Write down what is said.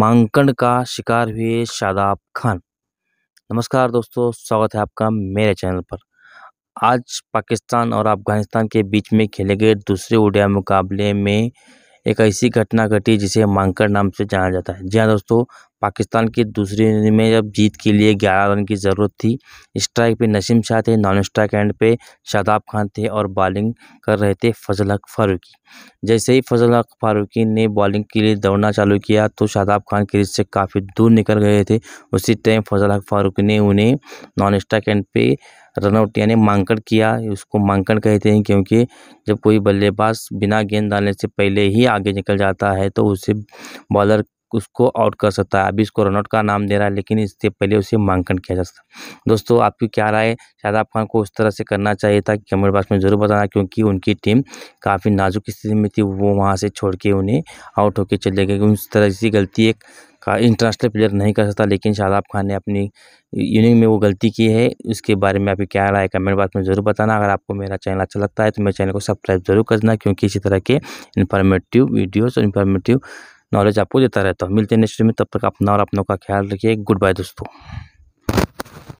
मांगकंड का शिकार हुए शादाब खान नमस्कार दोस्तों स्वागत है आपका मेरे चैनल पर आज पाकिस्तान और अफगानिस्तान के बीच में खेले गए दूसरे उड़िया मुकाबले में एक ऐसी घटना घटी जिसे मांगकंड नाम से जाना जाता है जी हाँ दोस्तों पाकिस्तान की दूसरी इनिंग में जब जीत के लिए ग्यारह रन की ज़रूरत थी स्ट्राइक पे नसीम शाह थे नॉन स्ट्राइक एंड पे शादाब खान थे और बॉलिंग कर रहे थे फजल हक फारूकी जैसे ही फजल हक फारूकी ने बॉलिंग के लिए दौड़ना चालू किया तो शादाब खान क्रीज से काफ़ी दूर निकल गए थे उसी टाइम फजल हक फारूकी ने उन्हें नॉन स्ट्राइक एंड पे रनआउट यानी मांकड़ किया उसको मांकड़ कहते हैं क्योंकि जब कोई बल्लेबाज बिना गेंद डालने से पहले ही आगे निकल जाता है तो उसे बॉलर उसको आउट कर सकता है अभी इसको रनआउट का नाम दे रहा है लेकिन इससे पहले उसे मांकन किया जा सकता दोस्तों आपकी क्या राय शादाब खान को उस तरह से करना चाहिए था कमेंट बॉक्स में ज़रूर बताना क्योंकि उनकी टीम काफ़ी नाजुक स्थिति में थी वो वहाँ से छोड़ के उन्हें आउट होकर चले गए उस तरह की गलती एक का इंटरनेशनल प्लेयर नहीं कर सकता लेकिन शादाब खान ने अपनी इनिंग में वो गलती की है इसके बारे में आपकी क्या राय कमेंट बॉक्स में ज़रूर बताना अगर आपको मेरा चैनल अच्छा लगता है तो मेरे चैनल को सब्सक्राइब जरूर करना क्योंकि इसी तरह के इन्फॉर्मेटिव वीडियोज़ और इन्फॉर्मेटिव नॉलेज आपको देता रहता हूँ मिलते हैं नेक्स्ट में तब तक अपना और अपनों का ख्याल रखिए गुड बाय दोस्तों